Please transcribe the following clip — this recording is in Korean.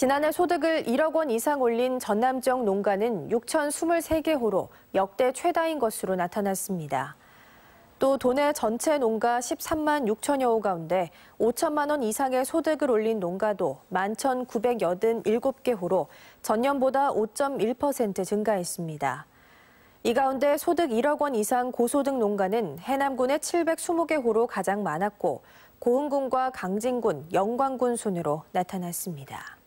지난해 소득을 1억 원 이상 올린 전남 지역 농가는 6,023개 호로 역대 최다인 것으로 나타났습니다. 또 도내 전체 농가 13만 6천여 호 가운데 5천만 원 이상의 소득을 올린 농가도 11,987개 호로 전년보다 5.1% 증가했습니다. 이 가운데 소득 1억 원 이상 고소득 농가는 해남군의 720개 호로 가장 많았고 고흥군과 강진군, 영광군 순으로 나타났습니다.